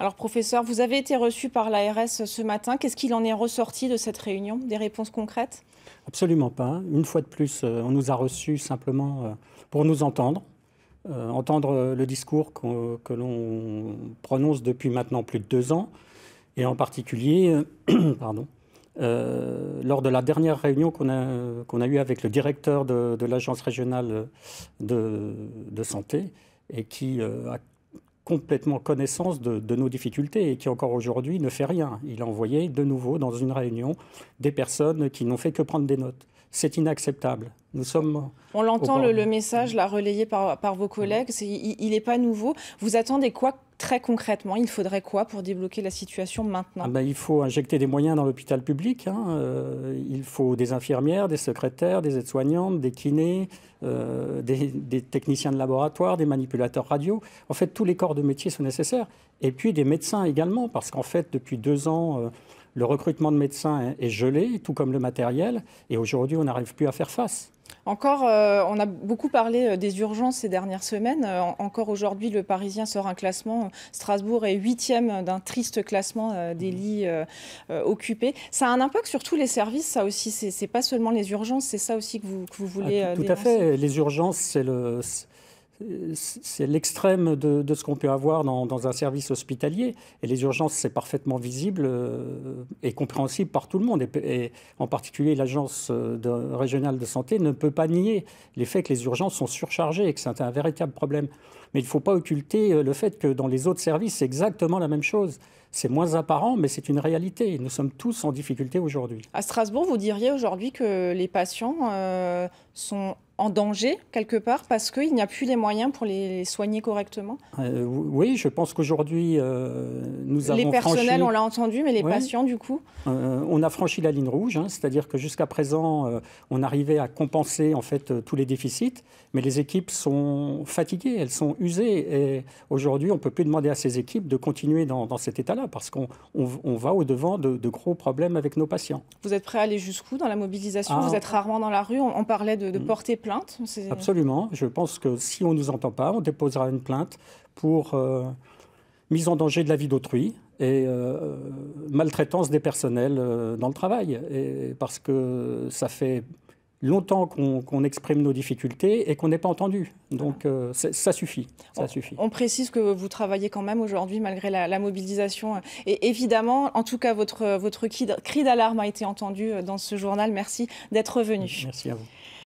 Alors professeur, vous avez été reçu par l'ARS ce matin. Qu'est-ce qu'il en est ressorti de cette réunion Des réponses concrètes Absolument pas. Une fois de plus, euh, on nous a reçus simplement euh, pour nous entendre, euh, entendre le discours que, l'on prononce depuis maintenant plus de deux ans, et en particulier, pardon, lors de la dernière réunion qu'on a, qu'on a eue avec le directeur de, l'Agence régionale de, santé, et qui a complètement connaissance de, nos difficultés et qui encore aujourd'hui ne fait rien. Il a envoyé de nouveau dans une réunion des personnes qui n'ont fait que prendre des notes. C'est inacceptable. Nous sommes. On l'entend le, message la relayé par, vos collègues. il n'est pas nouveau. Vous attendez quoi très concrètement Il faudrait quoi pour débloquer la situation maintenant ah ben, Il faut injecter des moyens dans l'hôpital public. Hein. Euh, il faut des infirmières, des secrétaires, des aides-soignantes, des kinés, euh, des, techniciens de laboratoire, des manipulateurs radio. En fait, tous les corps de métier sont nécessaires. Et puis des médecins également, parce qu'en fait, depuis deux ans. Euh, le recrutement de médecins est gelé, tout comme le matériel, et aujourd'hui, on n'arrive plus à faire face. Encore, euh, on a beaucoup parlé euh, des urgences ces dernières semaines. Euh, encore aujourd'hui, le Parisien sort un classement. Strasbourg est huitième d'un triste classement des mmh. lits occupés. Ça a un impact sur tous les services, ça aussi. Ce n'est pas seulement les urgences, c'est ça aussi que vous, voulez. Ah, tout à fait. Les urgences, c'est le c'est l'extrême de, de, ce qu'on peut avoir dans, dans, un service hospitalier. Et les urgences, c'est parfaitement visible euh, et compréhensible par tout le monde. Et, en particulier, l'Agence euh, régionale de santé ne peut pas nier les faits que les urgences sont surchargées et que c'est un véritable problème. Mais il ne faut pas occulter euh, le fait que dans les autres services, c'est exactement la même chose. C'est moins apparent, mais c'est une réalité. Nous sommes tous en difficulté aujourd'hui. À Strasbourg, vous diriez aujourd'hui que les patients sont en danger quelque part parce qu'il n'y a plus les moyens pour les soigner correctement euh, Oui, je pense qu'aujourd'hui, euh, nous avons. Les personnels, on l'a entendu, mais les patients, du coup euh, On a franchi la ligne rouge, hein, c'est-à-dire que jusqu'à présent, on arrivait à compenser en fait tous les déficits, mais les équipes sont fatiguées, elles sont usées. Et aujourd'hui, on ne peut plus demander à ces équipes de continuer dans, cet état-là parce qu'on va au-devant de, gros problèmes avec nos patients. Vous êtes prêt à aller jusqu'où dans la mobilisation ah. Vous êtes rarement dans la rue, on, parlait de, de mm. porter plainte Absolument. Je pense que si on ne nous entend pas, on déposera une plainte pour euh, mise en danger de la vie d'autrui et euh, maltraitance des personnels euh, dans le travail. Et parce que ça fait longtemps qu'on exprime nos difficultés et qu'on n'est pas entendu. Donc ça, suffit, ça on, suffit. On précise que vous travaillez quand même aujourd'hui malgré la, mobilisation. Et évidemment, en tout cas, votre, votre cri d'alarme a été entendu dans ce journal. Merci d'être venu. Merci à vous.